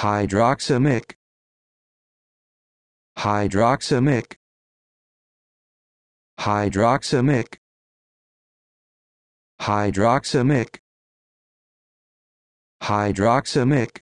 hydroxamic hydroxamic hydroxamic hydroxamic hydroxamic